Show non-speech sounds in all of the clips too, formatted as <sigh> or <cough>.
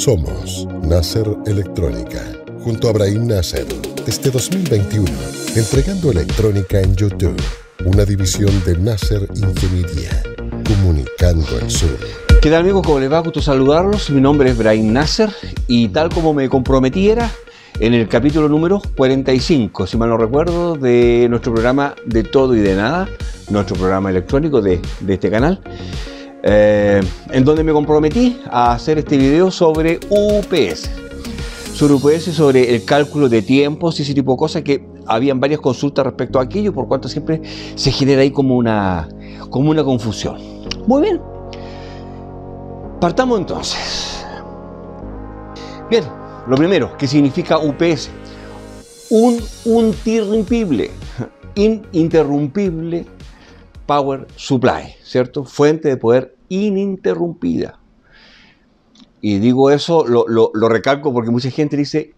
Somos Nasser Electrónica, junto a Brahim Nasser, desde 2021, entregando electrónica en YouTube, una división de Nasser Ingeniería, comunicando el sur. ¿Qué tal amigos? ¿Cómo les va? Gusto saludarlos. Mi nombre es Brahim Nasser y tal como me comprometiera, en el capítulo número 45, si mal no recuerdo, de nuestro programa de todo y de nada, nuestro programa electrónico de, de este canal. Eh, en donde me comprometí a hacer este video sobre UPS. Sobre UPS sobre el cálculo de tiempos y ese tipo de cosas que habían varias consultas respecto a aquello, por cuanto siempre se genera ahí como una, como una confusión. Muy bien. Partamos entonces. Bien, lo primero, ¿qué significa UPS? Un interrumpible, <laughs> ininterrumpible power supply, ¿cierto? Fuente de poder ininterrumpida. Y digo eso, lo, lo, recalco porque mucha gente dice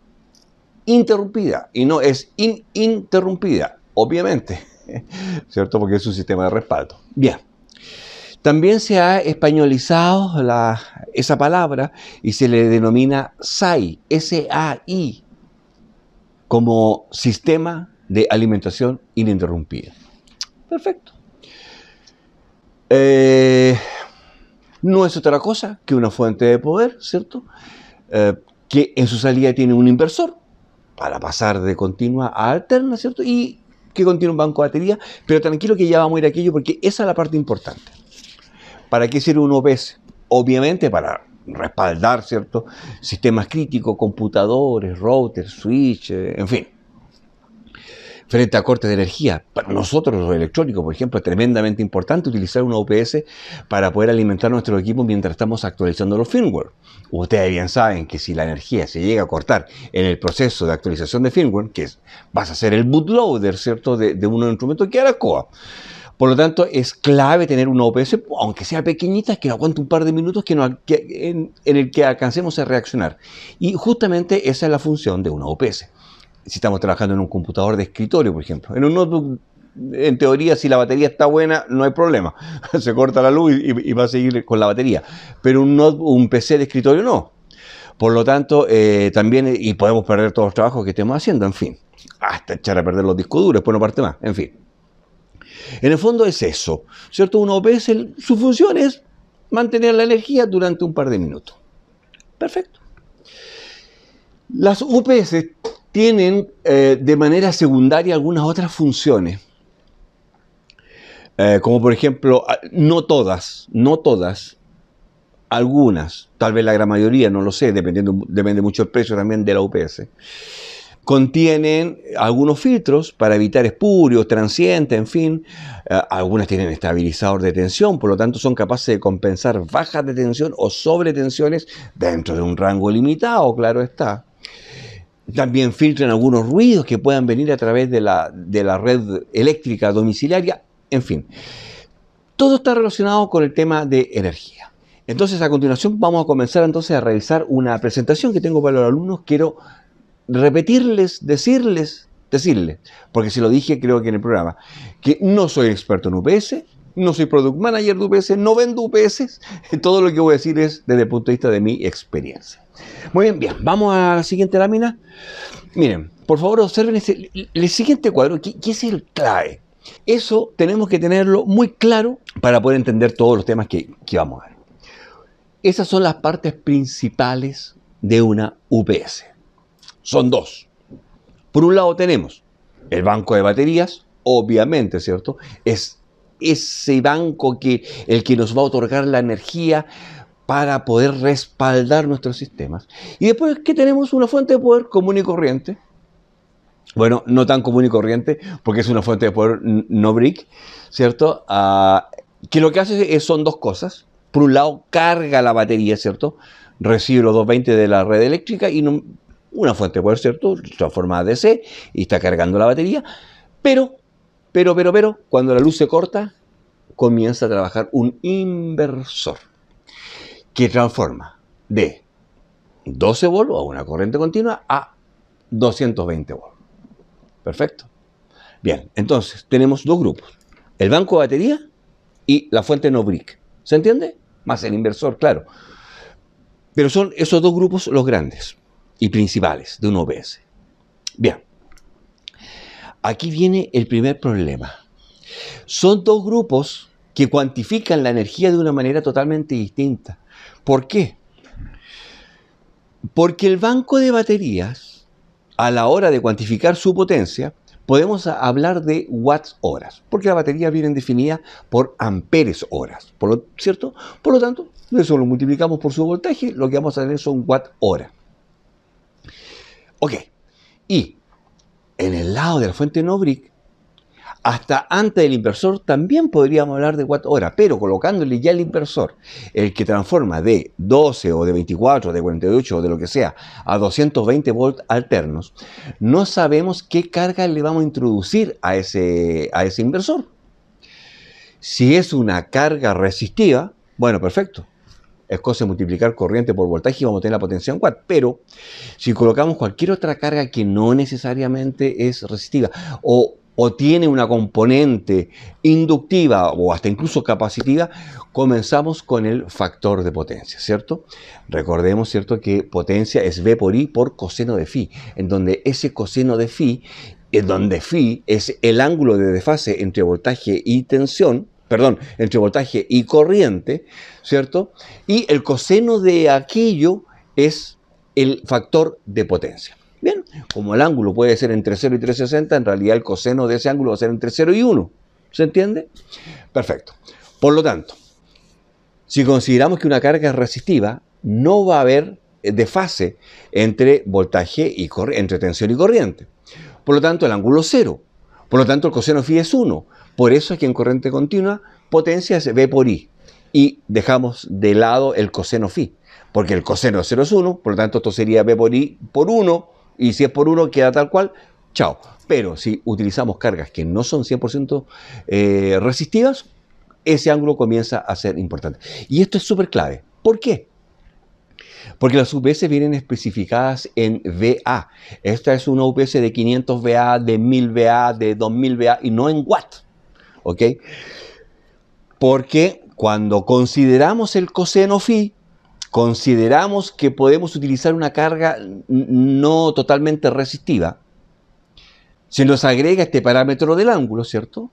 interrumpida y no es ininterrumpida, obviamente, <laughs> ¿cierto? Porque es un sistema de respaldo. Bien. También se ha españolizado esa palabra y se le denomina SAI, S-A-I, como sistema de alimentación ininterrumpida. Perfecto. Eh, no es otra cosa que una fuente de poder, ¿cierto? Eh, que en su salida tiene un inversor para pasar de continua a alterna, ¿cierto? Y que contiene un banco de batería, pero tranquilo que ya vamos a ir a aquello porque esa es la parte importante. ¿Para qué sirve un OPS? Obviamente para respaldar, ¿cierto? Sistemas críticos, computadores, routers, switches, en fin frente a cortes de energía. Para nosotros, los electrónicos, por ejemplo, es tremendamente importante utilizar una OPS para poder alimentar nuestro equipo mientras estamos actualizando los firmware. Ustedes bien saben que si la energía se llega a cortar en el proceso de actualización de firmware, que es, vas a ser el bootloader, ¿cierto?, de, uno de los que hará COA. Por lo tanto, es clave tener una OPS, aunque sea pequeñita, que aguante un par de minutos que, en, en, el que alcancemos a reaccionar. Y justamente esa es la función de una OPS si estamos trabajando en un computador de escritorio, por ejemplo. En un notebook, en teoría, si la batería está buena, no hay problema. <laughs> Se corta la luz y, va a seguir con la batería. Pero un, PC de escritorio no. Por lo tanto, eh, también, y podemos perder todos los trabajos que estemos haciendo, en fin. Hasta echar a perder los discos duros, después no parte más, en fin. En el fondo es eso, ¿cierto? Un OPS, su función es mantener la energía durante un par de minutos. Perfecto. Las UPS tienen eh, de manera secundaria algunas otras funciones. Eh, como por ejemplo, ah, no todas, no todas, algunas, tal vez la gran mayoría, no lo sé, dependiendo, depende mucho el precio también de la UPS, contienen algunos filtros para evitar espurios, transientes, en fin. Eh, algunas tienen estabilizador de tensión, por lo tanto son capaces de compensar bajas de tensión o sobretensiones dentro de un rango limitado, claro está. También filtran algunos ruidos que puedan venir a través de la, de la red eléctrica domiciliaria, en fin. Todo está relacionado con el tema de energía. Entonces, a continuación vamos a comenzar entonces a realizar una presentación que tengo para los alumnos. Quiero repetirles, decirles, decirles, porque si lo dije creo que en el programa, que no soy experto en UPS, no soy product manager de UPS, no vendo UPS, <laughs> todo lo que voy a decir es desde el punto de vista de mi experiencia. Muy bien, bien, vamos a la siguiente lámina. Miren, por favor observen este, el siguiente cuadro, ¿Qué es el clave. Eso tenemos que tenerlo muy claro para poder entender todos los temas que, vamos a ver. Esas son las partes principales de una UPS. Son dos. Por un lado tenemos el banco de baterías, obviamente, ¿cierto? Es ese banco que el que nos va a otorgar la energía para poder respaldar nuestros sistemas. Y después que tenemos una fuente de poder común y corriente, bueno, no tan común y corriente, porque es una fuente de poder no brick, ¿cierto? Ah, que lo que hace es, son dos cosas. Por un lado, carga la batería, ¿cierto? Recibe los 220 de la red eléctrica y una fuente de poder, ¿cierto? Transforma a DC y está cargando la batería. Pero, pero, pero, pero, cuando la luz se corta, comienza a trabajar un inversor que transforma de 12 voltios, a una corriente continua a 220 volts. Perfecto. Bien, entonces tenemos dos grupos, el banco de batería y la fuente no brick. ¿Se entiende? Más el inversor, claro. Pero son esos dos grupos los grandes y principales de un OBS. Bien, aquí viene el primer problema. Son dos grupos que cuantifican la energía de una manera totalmente distinta. ¿Por qué? Porque el banco de baterías, a la hora de cuantificar su potencia, podemos hablar de watts horas, porque las baterías vienen definidas por amperes horas, por lo, ¿cierto? Por lo tanto, eso lo multiplicamos por su voltaje, lo que vamos a tener son watt hora. Ok, y en el lado de la fuente Nobrick hasta antes del inversor también podríamos hablar de watt-hora, pero colocándole ya el inversor, el que transforma de 12 o de 24, o de 48 o de lo que sea, a 220 volts alternos, no sabemos qué carga le vamos a introducir a ese, inversor. Si es una carga resistiva, bueno, perfecto. Es cosa de multiplicar corriente por voltaje y vamos a tener la potencia en watt. Pero si colocamos cualquier otra carga que no necesariamente es resistiva o o tiene una componente inductiva o hasta incluso capacitiva, comenzamos con el factor de potencia, ¿cierto? Recordemos, ¿cierto?, que potencia es V por I por coseno de phi, en donde ese coseno de phi, en donde phi es el ángulo de desfase entre voltaje y tensión, perdón, entre voltaje y corriente, ¿cierto? Y el coseno de aquello es el factor de potencia. Bien, como el ángulo puede ser entre 0 y 360, en realidad el coseno de ese ángulo va a ser entre 0 y 1. ¿Se entiende? Perfecto. Por lo tanto, si consideramos que una carga es resistiva, no va a haber eh, desfase entre voltaje y entre tensión y corriente. Por lo tanto, el ángulo es 0. Por lo tanto, el coseno phi es 1. Por eso es que en corriente continua potencia es V por I. Y dejamos de lado el coseno phi, porque el coseno de 0 es 1, por lo tanto esto sería B por I por 1 y si es por uno, queda tal cual, chao. Pero si utilizamos cargas que no son 100% eh, resistivas, ese ángulo comienza a ser importante. Y esto es súper clave. ¿Por qué? Porque las UPS vienen especificadas en VA. Esta es una UPS de 500 VA, de 1000 VA, de 2000 VA y no en Watt. ¿Ok? Porque cuando consideramos el coseno phi, consideramos que podemos utilizar una carga no totalmente resistiva, se nos agrega este parámetro del ángulo, ¿cierto?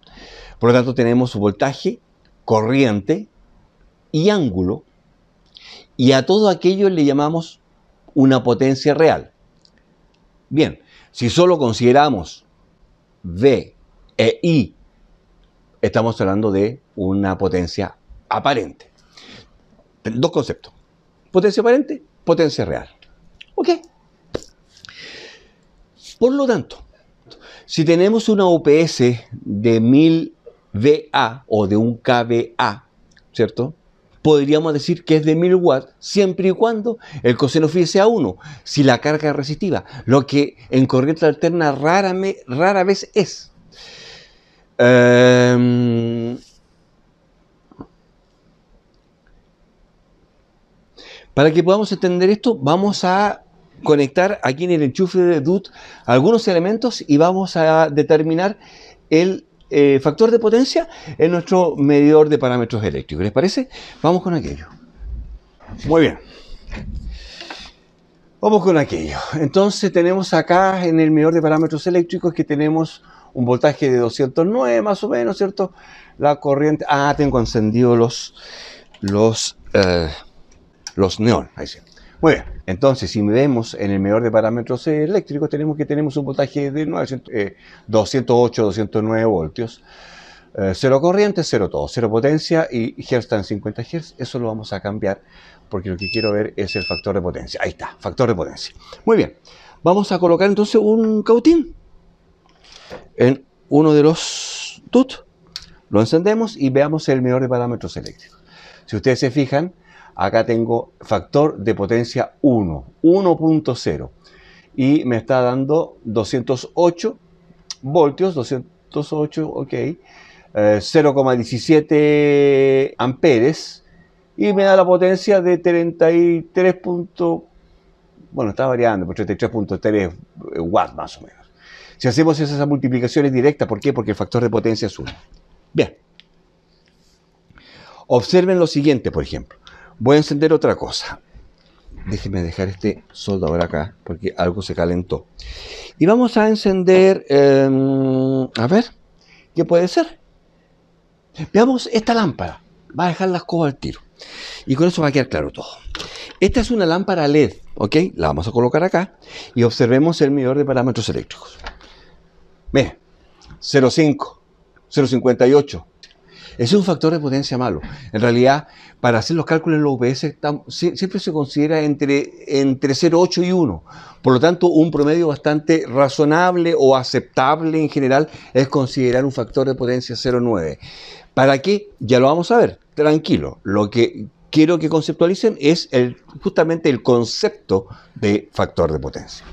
Por lo tanto, tenemos voltaje, corriente y ángulo, y a todo aquello le llamamos una potencia real. Bien, si solo consideramos V e I, estamos hablando de una potencia aparente. Dos conceptos. Potencia aparente, potencia real. ¿Ok? Por lo tanto, si tenemos una UPS de 1000 VA o de un KVA, ¿cierto? Podríamos decir que es de 1000 watts siempre y cuando el coseno phi sea 1, si la carga es resistiva, lo que en corriente alterna rara, vez es. Em, Para que podamos entender esto, vamos a conectar aquí en el enchufe de DUT algunos elementos y vamos a determinar el eh, factor de potencia en nuestro medidor de parámetros eléctricos. ¿Les parece? Vamos con aquello. Muy bien. Vamos con aquello. Entonces tenemos acá en el medidor de parámetros eléctricos que tenemos un voltaje de 209 más o menos, ¿cierto? La corriente... Ah, tengo encendido los... los eh, los neón. Ahí sí. Muy bien, entonces si vemos en el medidor de parámetros eléctricos tenemos que tenemos un voltaje de 208, 209 eh, voltios, eh, cero corriente, cero todo, cero potencia y hertz en 50 hertz, eso lo vamos a cambiar porque lo que quiero ver es el factor de potencia, ahí está, factor de potencia. Muy bien, vamos a colocar entonces un cautín en uno de los tut, lo encendemos y veamos el medidor de parámetros eléctricos. Si ustedes se fijan, Acá tengo factor de potencia 1, 1.0. Y me está dando 208 voltios, 208, ok. 0,17 eh, amperes. Y me da la potencia de 33. bueno, está variando, 33.3 watts más o menos. Si hacemos esas multiplicaciones directas, ¿por qué? Porque el factor de potencia es 1. Bien. Observen lo siguiente, por ejemplo. Voy a encender otra cosa. déjeme dejar este soldador acá porque algo se calentó. Y vamos a encender, em, a ver, ¿qué puede ser? Veamos esta lámpara. Va a dejar las cosas al tiro. Y con eso va a quedar claro todo. Esta es una lámpara LED, ¿ok? La vamos a colocar acá y observemos el medidor de parámetros eléctricos. Ve, 0,5, 0,58, es un factor de potencia malo. En realidad, para hacer los cálculos en los UPS siempre se considera entre, entre 0,8 y 1. Por lo tanto, un promedio bastante razonable o aceptable en general es considerar un factor de potencia 0,9. ¿Para qué? Ya lo vamos a ver, tranquilo. Lo que quiero que conceptualicen es justamente el concepto de factor de potencia.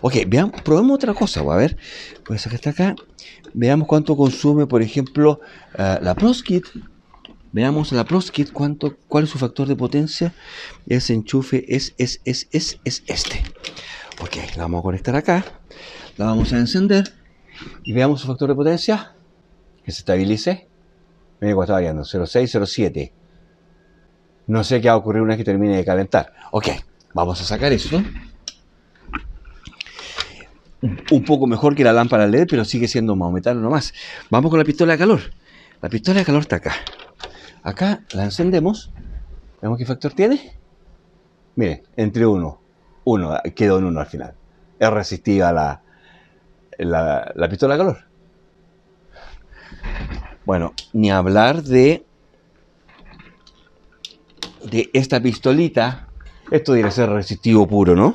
Ok, vean, probemos otra cosa, Voy a ver. Pues que está acá. Veamos cuánto consume, por ejemplo, eh, la Proskit. Veamos la Proskit, cuánto, cuál es su factor de potencia. Ese enchufe es, es, es, es, es este. Ok, la vamos a conectar acá. La vamos a encender. Y veamos su factor de potencia. Que se estabilice. Miren está variando. 06, 07. No sé qué va a ocurrir una vez que termine de calentar. Ok, vamos a sacar eso un poco mejor que la lámpara LED, pero sigue siendo no nomás. Vamos con la pistola de calor. La pistola de calor está acá. Acá la encendemos. ¿Vemos qué factor tiene? Miren, entre uno. Uno, quedó en uno al final. Es resistiva la, la, pistola de calor. Bueno, ni hablar de de esta pistolita. Esto debe ser resistivo puro, ¿no?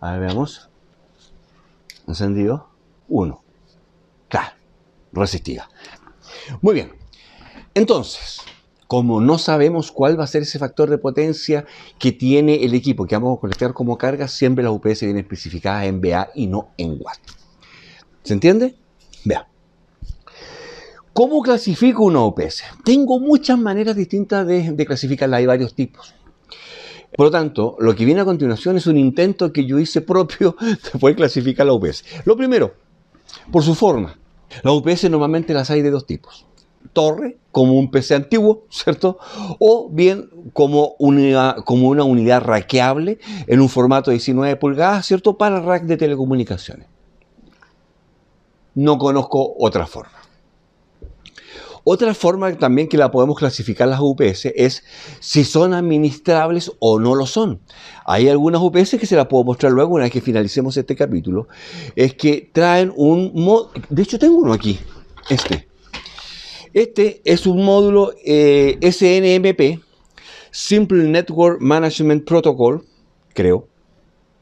A ver, veamos encendido, uno, Claro, resistida. Muy bien, entonces, como no sabemos cuál va a ser ese factor de potencia que tiene el equipo que vamos a conectar como carga, siempre las UPS vienen especificadas en VA y no en Watt. ¿Se entiende? Vea. ¿Cómo clasifico una UPS? Tengo muchas maneras distintas de clasificarla, hay varios tipos. Por lo tanto, lo que viene a continuación es un intento que yo hice propio <laughs> de poder clasificar la UPS. Lo primero, por su forma. Las UPS normalmente las hay de dos tipos. Torre, como un PC antiguo, <laughs> ¿cierto? O bien como una, como una unidad raqueable en un formato de 19 pulgadas, ¿cierto? Para rack de telecomunicaciones. No conozco otra forma. Otra forma también que la podemos clasificar las UPS es si son administrables o no lo son. Hay algunas UPS que se las puedo mostrar luego una vez que finalicemos este capítulo. Es que traen un... De hecho tengo uno aquí, este. Este es un módulo eh, SNMP, Simple Network Management Protocol, creo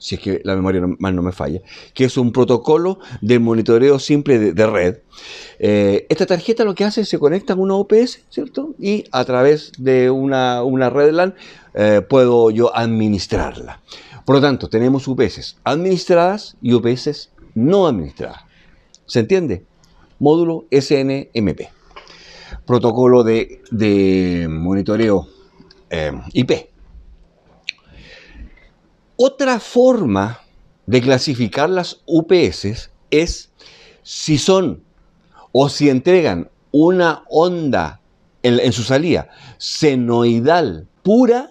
si es que la memoria no, no me falla, que es un protocolo de monitoreo simple de, red. Eh, esta tarjeta lo que hace es se conecta a una OPS, ¿cierto? Y a través de una, red LAN eh, puedo yo administrarla. Por lo tanto, tenemos UPS administradas y UPS no administradas. ¿Se entiende? Módulo SNMP. Protocolo de, de monitoreo eh, IP otra forma de clasificar las UPS es si son o si entregan una onda en, su salida senoidal pura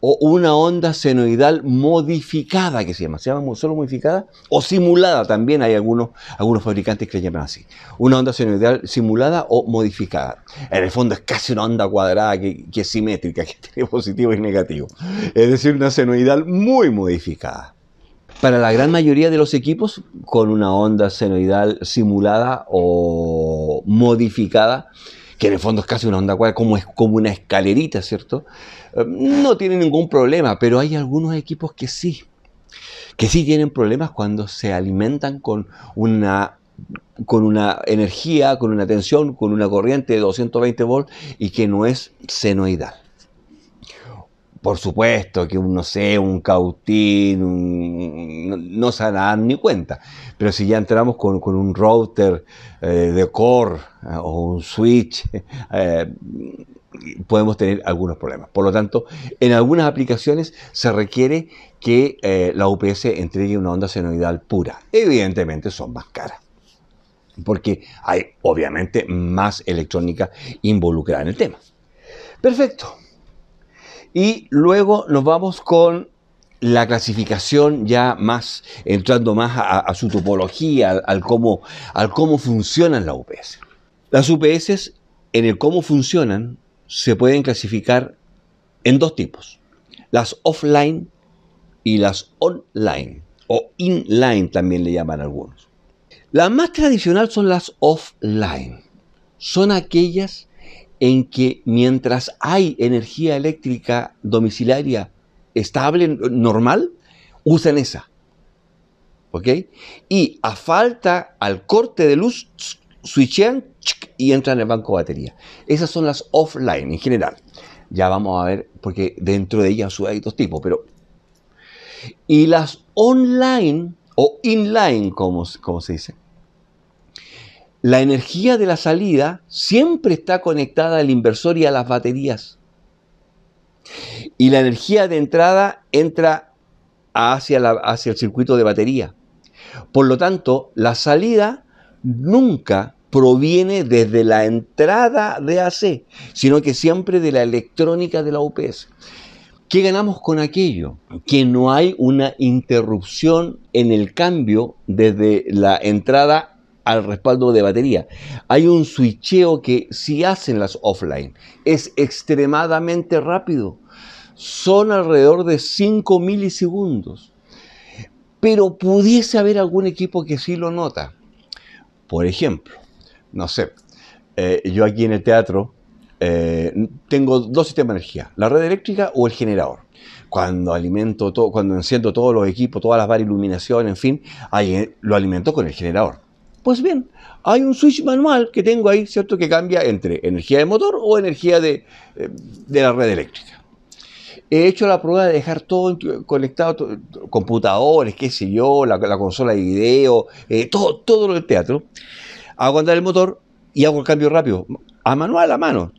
o una onda senoidal modificada, que se llama, se llama solo modificada, o simulada, también hay algunos, algunos fabricantes que la llaman así, una onda senoidal simulada o modificada. En el fondo es casi una onda cuadrada que, es simétrica, <laughs> que tiene positivo y negativo, es decir, una senoidal muy modificada. Para la gran mayoría de los equipos, con una onda senoidal simulada o modificada, que en el fondo es casi una onda cuadrada, como, es, como una escalerita, ¿cierto? Eh, no tiene ningún problema, pero hay algunos equipos que sí, que sí tienen problemas cuando se alimentan con una con una energía, con una tensión, con una corriente de 220 volts y que no es senoidal. Por supuesto que uno no un cautín, no, se dan ni cuenta. Pero si ya entramos con, un router eh, de core eh, o un switch, <laughs> podemos tener algunos problemas. Por lo tanto, en algunas aplicaciones se requiere que eh, la UPS entregue una onda senoidal pura. Evidentemente son más caras, porque hay obviamente más electrónica involucrada en el tema. Perfecto. Y luego nos vamos con la clasificación ya más, entrando más a, su topología, al, cómo, al cómo funcionan las UPS. Las UPS, en el cómo funcionan, se pueden clasificar en dos tipos, las offline y las online, o inline también le llaman algunos. Las más tradicionales son las offline, son aquellas en que mientras hay energía eléctrica domiciliaria estable, normal, usan esa. ¿Ok? Y a falta, al corte de luz, switchean y entran en el banco de batería. Esas son las offline en general. Ya vamos a ver, porque dentro de ellas hay dos tipos, pero... Y las online o inline, como, como se dice, la energía de la salida siempre está conectada al inversor y a las baterías. Y la energía de entrada entra hacia, la, hacia el circuito de batería. Por lo tanto, la salida nunca proviene desde la entrada de AC, sino que siempre de la electrónica de la UPS. ¿Qué ganamos con aquello? Que no hay una interrupción en el cambio desde la entrada al respaldo de batería. Hay un switcheo que si hacen las offline es extremadamente rápido. Son alrededor de 5 milisegundos. Pero pudiese haber algún equipo que sí lo nota. Por ejemplo, no sé, eh, yo aquí en el teatro eh, tengo dos sistemas de energía, la red eléctrica o el generador. Cuando alimento todo, cuando enciendo todos los equipos, todas las varias iluminación, en fin, eh, lo alimento con el generador. Pues bien, hay un switch manual que tengo ahí, ¿cierto? Que cambia entre energía de motor o energía de, la red eléctrica. He hecho la prueba de dejar todo conectado, computadores, qué sé yo, la, consola de video, todo, todo lo del teatro hago andar el motor y hago el cambio rápido. A manual, a mano.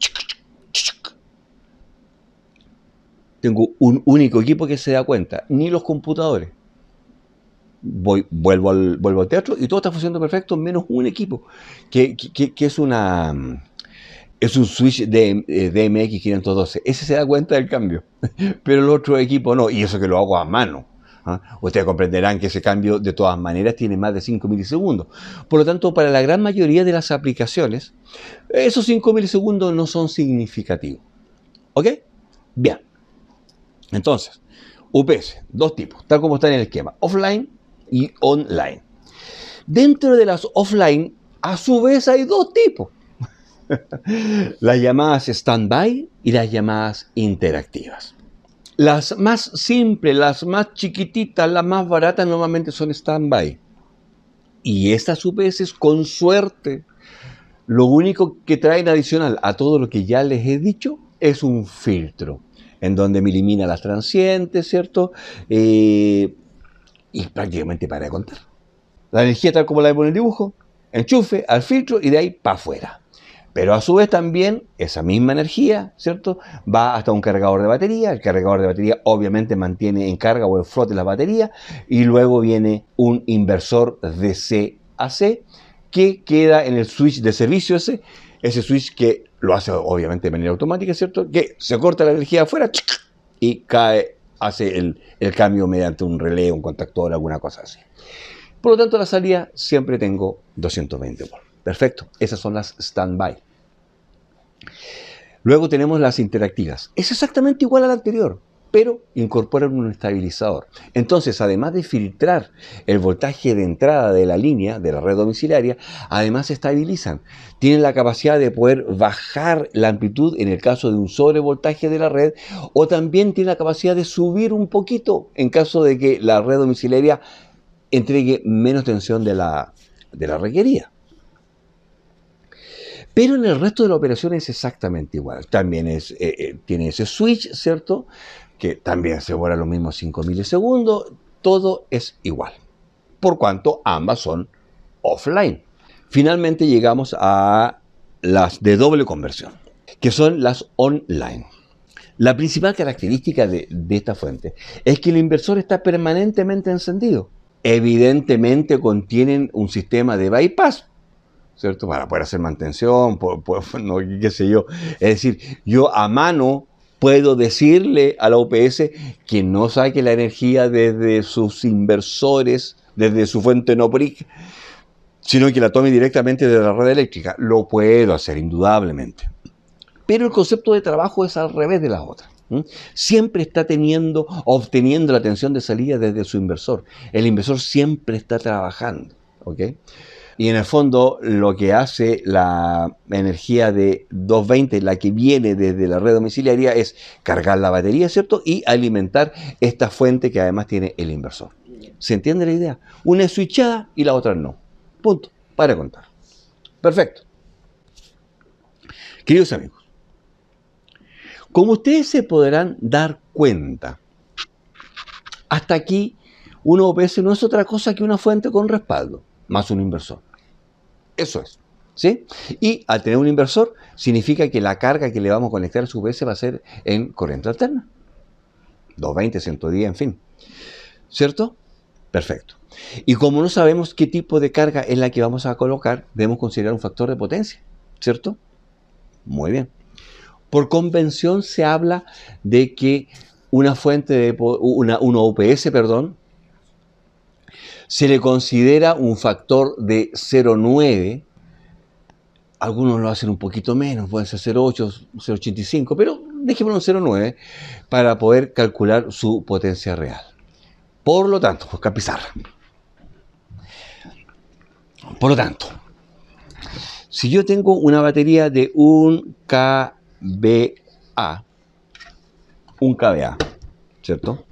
Tengo un único equipo que se da cuenta, ni los computadores. vuelvo, al, teatro y todo está funcionando perfecto, menos un equipo, que, es una es un switch de eh, DMX512. Ese se da cuenta del cambio, <laughs> pero el otro equipo no, y eso que lo hago a mano. ¿ah? Ustedes comprenderán que ese cambio de todas maneras tiene más de 5 milisegundos. Por lo tanto, para la gran mayoría de las aplicaciones, esos 5 milisegundos no son significativos. ¿Ok? Bien. Entonces, UPS, dos tipos, tal como está en el esquema, offline y online. Dentro de las offline, a su vez hay dos tipos. <laughs> las llamadas stand-by y las llamadas interactivas. Las más simples, las más chiquititas, las más baratas normalmente son stand-by. Y estas a su vez con suerte. Lo único que traen adicional a todo lo que ya les he dicho es un filtro, en donde me elimina las transientes, ¿cierto? Eh, y prácticamente para contar. La energía tal como la veo en el dibujo, enchufe al filtro y de ahí para afuera. Pero a su vez también esa misma energía, ¿cierto? Va hasta un cargador de batería. El cargador de batería obviamente mantiene en carga o en flote la batería. Y luego viene un inversor de C a C que queda en el switch de servicio ese. Ese switch que lo hace obviamente de manera automática, ¿cierto? Que se corta la energía afuera y cae, hace el, cambio mediante un relé, un contactor, alguna cosa así. Por lo tanto, la salida siempre tengo 220 volts. Perfecto, esas son las standby. Luego tenemos las interactivas. Es exactamente igual a la anterior, pero incorporan un estabilizador. Entonces, además de filtrar el voltaje de entrada de la línea de la red domiciliaria, además estabilizan. Tienen la capacidad de poder bajar la amplitud en el caso de un sobrevoltaje de la red o también tienen la capacidad de subir un poquito en caso de que la red domiciliaria entregue menos tensión de la, de la requerida. Pero en el resto de la operación es exactamente igual. También es, eh, eh, tiene ese switch, ¿cierto? Que también se borra lo mismo 5 milisegundos. Todo es igual. Por cuanto ambas son offline. Finalmente llegamos a las de doble conversión, que son las online. La principal característica de, de, esta fuente es que el inversor está permanentemente encendido. Evidentemente contienen un sistema de bypass, ¿cierto? Para poder hacer mantención, <laughs> qué sé yo. Es decir, yo a mano puedo decirle a la OPS que no saque la energía desde sus inversores, desde su fuente no sino que la tome directamente de la red eléctrica. Lo puedo hacer, indudablemente. Pero el concepto de trabajo es al revés de la otra. Siempre está teniendo, obteniendo la atención de salida desde su inversor. El inversor siempre está trabajando. ¿ok?, y en el fondo lo que hace la energía de 220, la que viene desde la red domiciliaria, es cargar la batería, ¿cierto? Y alimentar esta fuente que además tiene el inversor. ¿Se entiende la idea? Una es switchada y la otra no. Punto. Para contar. Perfecto. Queridos amigos, como ustedes se podrán dar cuenta, hasta aquí uno OPS no es otra cosa que una fuente con respaldo, más un inversor. Eso es. ¿Sí? Y al tener un inversor, significa que la carga que le vamos a conectar a su se va a ser en corriente alterna. 220, 110, en fin. ¿Cierto? Perfecto. Y como no sabemos qué tipo de carga es la que vamos a colocar, debemos considerar un factor de potencia. ¿Cierto? Muy bien. Por convención se habla de que una fuente de una, OPS, UPS, perdón, se le considera un factor de 0,9. Algunos lo hacen un poquito menos, pueden ser 0,8, 0,85, pero dejémoslo en 0,9 para poder calcular su potencia real. Por lo tanto, Oscar Pizarra. Por lo tanto, si yo tengo una batería de 1 KBA, 1 KBA, ¿cierto?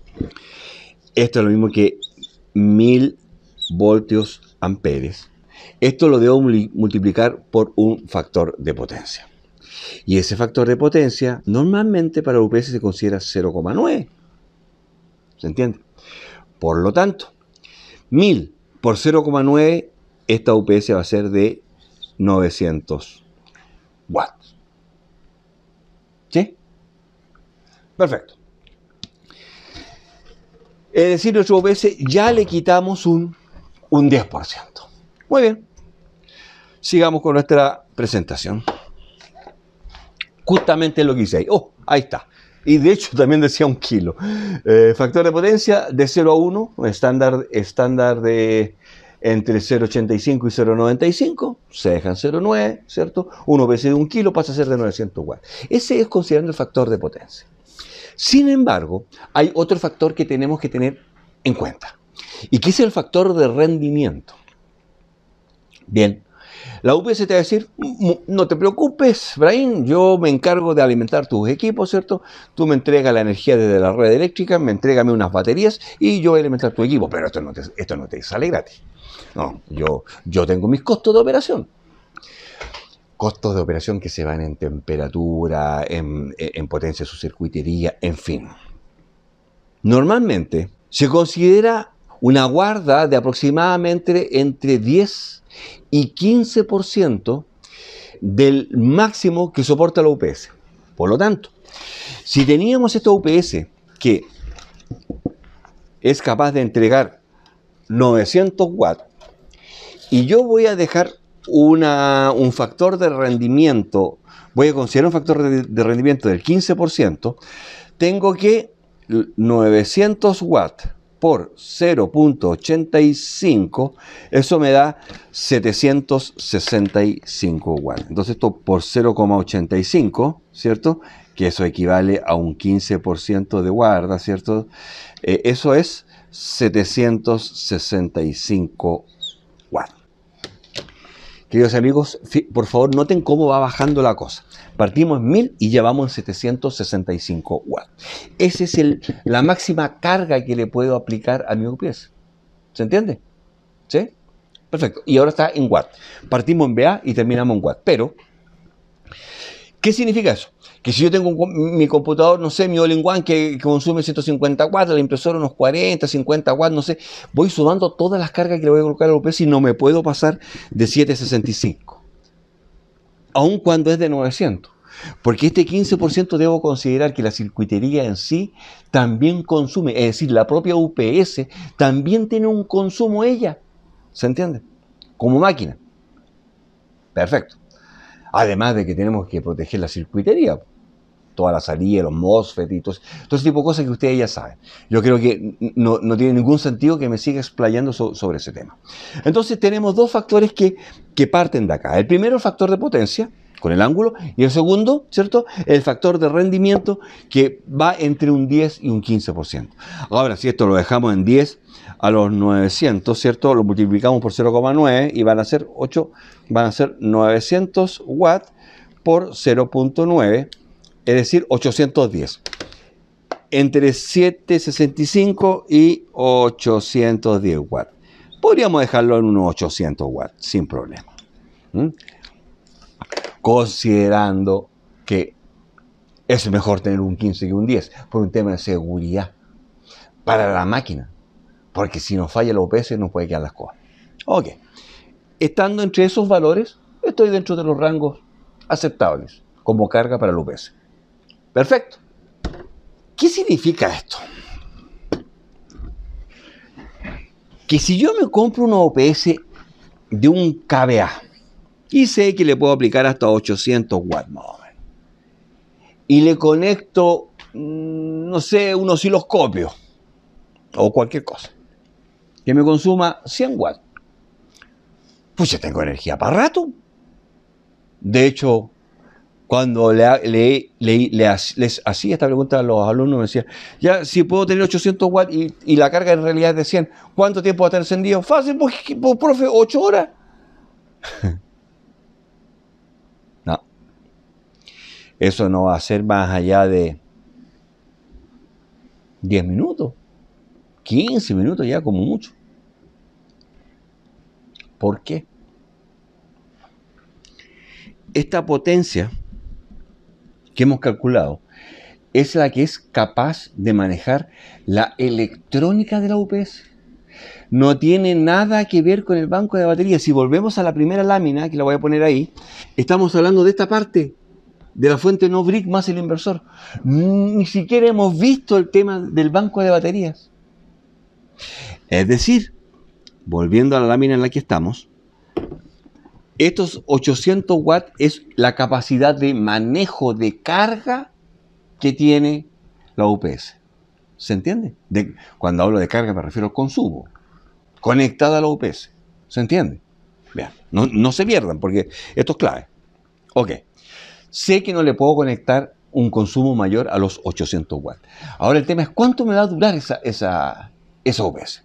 Esto es lo mismo que 1000 voltios amperes. Esto lo debo multiplicar por un factor de potencia. Y ese factor de potencia normalmente para UPS se considera 0,9. ¿Se entiende? Por lo tanto, 1000 por 0,9, esta UPS va a ser de 900 watts. ¿Sí? Perfecto. Es decir, nuestro UPS ya le quitamos un un 10%. Muy bien, sigamos con nuestra presentación. Justamente lo que hice ahí. Oh, ahí está. Y de hecho también decía un kilo. Eh, factor de potencia de 0 a 1, estándar, estándar de entre 0,85 y 0,95, se dejan 0,9, ¿cierto? Uno veces de un kilo pasa a ser de 900 watts. Ese es considerando el factor de potencia. Sin embargo, hay otro factor que tenemos que tener en cuenta. ¿Y qué es el factor de rendimiento? Bien, la UPS te va a decir, mm, mm, no te preocupes, brain yo me encargo de alimentar tus equipos, ¿cierto? Tú me entregas la energía desde la red eléctrica, me entregame unas baterías y yo voy a alimentar tu equipo, pero esto no te, esto no te sale gratis. No, yo, yo tengo mis costos de operación costos de operación que se van en temperatura, en, en, potencia de su circuitería, en fin. Normalmente se considera una guarda de aproximadamente entre 10 y 15% del máximo que soporta la UPS. Por lo tanto, si teníamos esta UPS que es capaz de entregar 900 watts y yo voy a dejar un factor de rendimiento, voy a considerar un factor de, de rendimiento del 15%, tengo que 900 watts por 0.85, eso me da 765 watts. Entonces esto por 0.85, ¿cierto? Que eso equivale a un 15% de guarda, ¿cierto? Eh, eso es 765 watts. Queridos amigos, por favor noten cómo va bajando la cosa. Partimos en 1000 y llevamos en 765 watts. Esa es el, la máxima carga que le puedo aplicar a mi UPS. ¿Se entiende? ¿Sí? Perfecto. Y ahora está en watt. Partimos en VA y terminamos en watt. Pero ¿Qué significa eso? Que si yo tengo mi computador, no sé, mi all in one que, consume 150 watts, la impresora unos 40, 50 watts, no sé, voy sumando todas las cargas que le voy a colocar al UPS y no me puedo pasar de 765. Aun cuando es de 900. Porque este 15% debo considerar que la circuitería en sí también consume, es decir, la propia UPS también tiene un consumo ella, ¿se entiende? Como máquina. Perfecto. Además de que tenemos que proteger la circuitería, toda la salida, los MOSFET todo, ese tipo de cosas que ustedes ya saben. Yo creo que no, tiene ningún sentido que me siga explayando sobre ese tema. Entonces tenemos dos factores que, que parten de acá. El primero, el factor de potencia, con el ángulo, y el segundo, ¿cierto? El factor de rendimiento que va entre un 10 y un 15%. Ahora, si esto lo dejamos en 10, a los 900, ¿cierto? Lo multiplicamos por 0,9 y van a ser 8, van a ser 900 watts por 0.9, es decir, 810. Entre 765 y 810 watts. Podríamos dejarlo en unos 800 watts, sin problema. Considerando que es mejor tener un 15 que un 10 por un tema de seguridad para la máquina. Porque si nos falla el OPS nos puede quedar las cosas. Ok. Estando entre esos valores, estoy dentro de los rangos aceptables como carga para el OPS. Perfecto. ¿Qué significa esto? Que si yo me compro un OPS de un KBA y sé que le puedo aplicar hasta 800 watts y le conecto, mm, no sé, un osciloscopio o cualquier cosa, que me consuma 100 watts. Pues ya tengo energía para rato. De hecho, cuando le, les hacía esta pregunta a los alumnos, me decían, ya si puedo tener 800 watts y, la carga en realidad es de 100, ¿cuánto tiempo va a estar encendido? Fácil, pues, pues, profe, 8 horas. <laughs> no. Eso no va a ser más allá de 10 minutos, 15 minutos ya como mucho. ¿Por qué? Esta potencia que hemos calculado es la que es capaz de manejar la electrónica de la UPS. No tiene nada que ver con el banco de baterías. Si volvemos a la primera lámina, que la voy a poner ahí, estamos hablando de esta parte, de la fuente no brick más el inversor. Ni siquiera hemos visto el tema del banco de baterías. Es decir, volviendo a la lámina en la que estamos, estos 800 watts es la capacidad de manejo de carga que tiene la UPS. ¿Se entiende? De, cuando hablo de carga me refiero al consumo, conectada a la UPS. ¿Se entiende? Vean, no, se pierdan porque esto es clave. Ok, sé que no le puedo conectar un consumo mayor a los 800 watts. Ahora el tema es cuánto me va a durar esa, esa, esa UPS.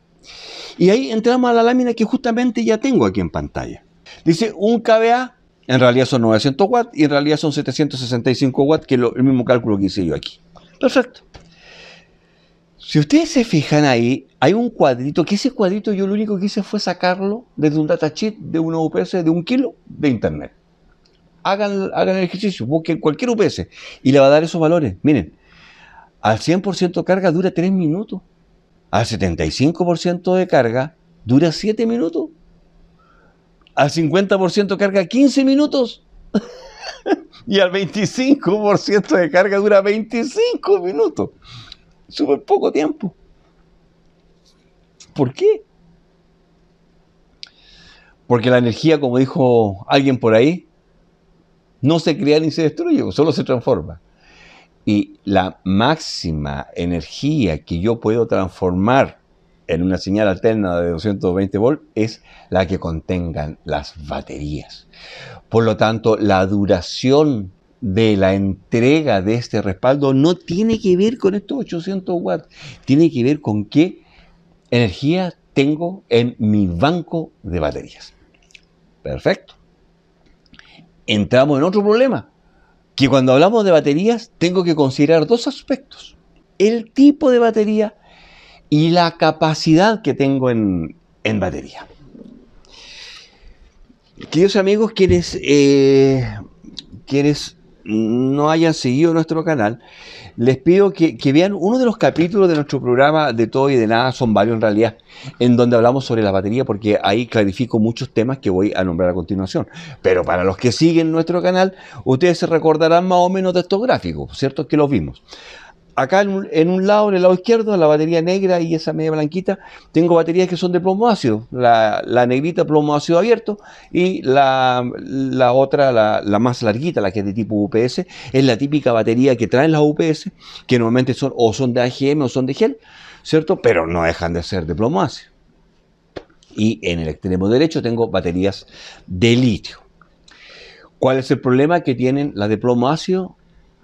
Y ahí entramos a la lámina que justamente ya tengo aquí en pantalla. Dice un kVA, en realidad son 900 watts y en realidad son 765 watts, que es el mismo cálculo que hice yo aquí. Perfecto. Si ustedes se fijan ahí, hay un cuadrito, que ese cuadrito yo lo único que hice fue sacarlo desde un data datasheet de un UPS de un kilo de internet. Hagan, hagan el ejercicio, busquen cualquier UPS y le va a dar esos valores. Miren, al 100% carga dura 3 minutos a 75% de carga dura 7 minutos. A 50% carga 15 minutos. <laughs> y al 25% de carga dura 25 minutos. Súper poco tiempo. ¿Por qué? Porque la energía, como dijo alguien por ahí, no se crea ni se destruye, solo se transforma y la máxima energía que yo puedo transformar en una señal alterna de 220 volt es la que contengan las baterías. Por lo tanto, la duración de la entrega de este respaldo no tiene que ver con estos 800 watts, tiene que ver con qué energía tengo en mi banco de baterías. Perfecto. Entramos en otro problema. Y cuando hablamos de baterías tengo que considerar dos aspectos. El tipo de batería y la capacidad que tengo en, batería. Queridos amigos, ¿quieres...? Eh, no hayan seguido nuestro canal, les pido que, vean uno de los capítulos de nuestro programa de todo y de nada, son varios en realidad, en donde hablamos sobre la batería, porque ahí clarifico muchos temas que voy a nombrar a continuación. Pero para los que siguen nuestro canal, ustedes se recordarán más o menos de estos gráficos, ¿cierto? Que los vimos acá en un, lado, en el lado izquierdo, la batería negra y esa media blanquita, tengo baterías que son de plomo ácido, la, negrita plomo ácido abierto y la, otra, la, la, más larguita, la que es de tipo UPS, es la típica batería que traen las UPS, que normalmente son o son de AGM o son de gel, ¿cierto? Pero no dejan de ser de plomo ácido. Y en el extremo derecho tengo baterías de litio. ¿Cuál es el problema que tienen las de plomo ácido?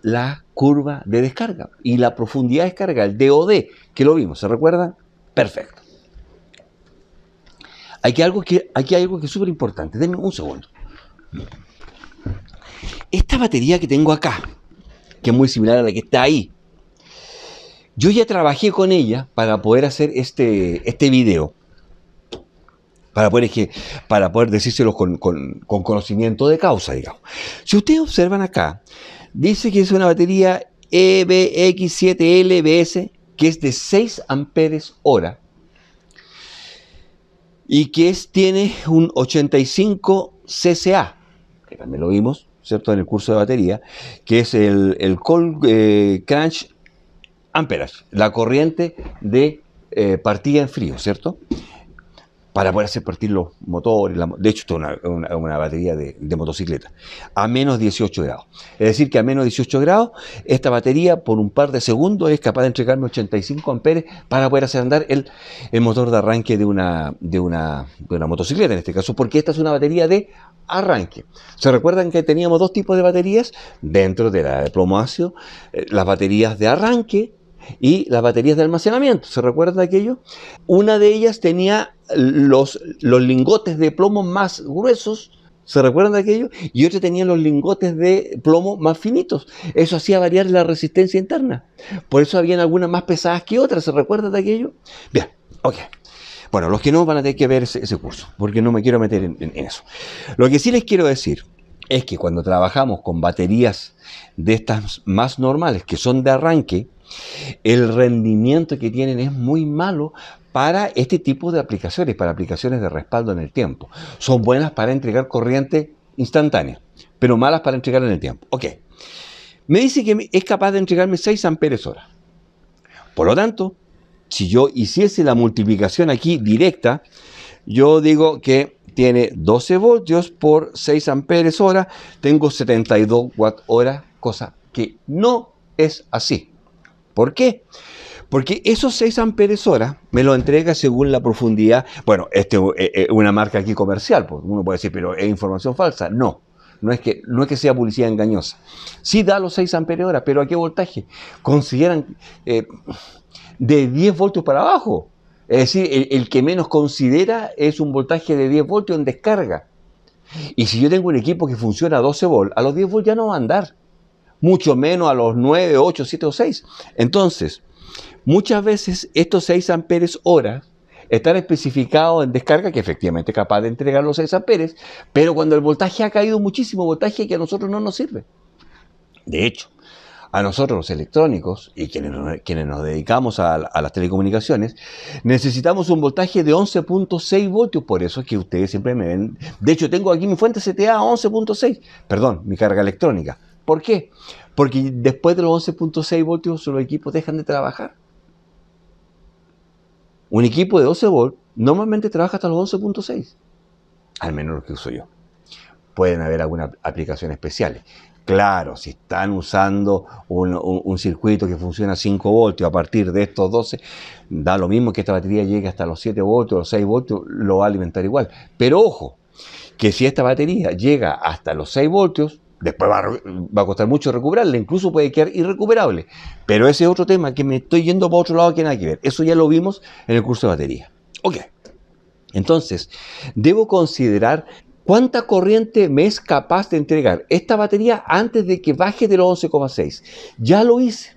la curva de descarga y la profundidad de descarga, el DOD, que lo vimos, ¿se recuerdan? Perfecto. Aquí hay algo que, aquí hay algo que es súper importante, denme un segundo. Esta batería que tengo acá, que es muy similar a la que está ahí, yo ya trabajé con ella para poder hacer este, este video. Para poder, para poder decírselos con, con, conocimiento de causa, digamos. Si ustedes observan acá, Dice que es una batería EBX7LBS que es de 6 amperes hora y que es, tiene un 85 CCA, que también lo vimos, En el curso de batería, que es el, el Cold eh, Crunch Amperage, la corriente de eh, partida en frío, ¿cierto? para poder hacer partir los motores, de hecho esto es una, batería de, motocicleta, a menos 18 grados. Es decir, que a menos 18 grados esta batería por un par de segundos es capaz de entregarme 85 amperes para poder hacer andar el, motor de arranque de una, de, una, motocicleta en este caso, porque esta es una batería de arranque. ¿Se recuerdan que teníamos dos tipos de baterías dentro de la de plomo ácido? Eh, las baterías de arranque y las baterías de almacenamiento. ¿Se recuerda aquello? Una de ellas tenía los, los lingotes de plomo más gruesos. ¿Se recuerdan de aquello? Y otra tenía los lingotes de plomo más finitos. Eso hacía variar la resistencia interna. Por eso habían algunas más pesadas que otras. ¿Se recuerdan de aquello? Bien, ok. Bueno, los que no van a tener que ver ese, curso, porque no me quiero meter en eso. Lo que sí les quiero decir es que cuando trabajamos con baterías de estas más normales, que son de arranque, el rendimiento que tienen es muy malo para este tipo de aplicaciones, para aplicaciones de respaldo en el tiempo. Son buenas para entregar corriente instantánea, pero malas para entregar en el tiempo. Ok. Me dice que es capaz de entregarme 6 amperes hora. Por lo tanto, si yo hiciese la multiplicación aquí directa, yo digo que tiene 12 voltios por 6 amperes hora, tengo 72 watt hora, cosa que no es así. ¿Por qué? Porque esos 6 amperes hora me lo entrega según la profundidad. Bueno, este es eh, eh, una marca aquí comercial, pues uno puede decir, pero es información falsa. No, no es que, no es que sea publicidad engañosa. Sí da los 6 amperes hora, pero ¿a qué voltaje? Consideran eh, de 10 voltios para abajo. Es decir, el, que menos considera es un voltaje de 10 voltios en descarga. Y si yo tengo un equipo que funciona a 12 volts, a los 10 voltios ya no va a andar mucho menos a los 9, 8, 7 o 6. Entonces, muchas veces estos 6 amperes hora están especificados en descarga, que efectivamente es capaz de entregar los 6 amperes, pero cuando el voltaje ha caído muchísimo, voltaje que a nosotros no nos sirve. De hecho, a nosotros los electrónicos y quienes, quienes nos dedicamos a, a, las telecomunicaciones, necesitamos un voltaje de 11.6 voltios, por eso es que ustedes siempre me ven, de hecho tengo aquí mi fuente CTA 11.6, perdón, mi carga electrónica, ¿Por qué? Porque después de los 11.6 voltios los equipos dejan de trabajar. Un equipo de 12 volts normalmente trabaja hasta los 11.6, al menos lo que uso yo. Pueden haber algunas aplicaciones especiales. Claro, si están usando un, circuito que funciona a 5 voltios a partir de estos 12, da lo mismo que esta batería llegue hasta los 7 voltios, los 6 voltios, lo va a alimentar igual. Pero ojo, que si esta batería llega hasta los 6 voltios, Después va a, costar mucho recuperarla, incluso puede quedar irrecuperable. Pero ese es otro tema que me estoy yendo por otro lado que nada que ver. Eso ya lo vimos en el curso de batería. Ok. Entonces, debo considerar cuánta corriente me es capaz de entregar esta batería antes de que baje de los 11,6. Ya lo hice.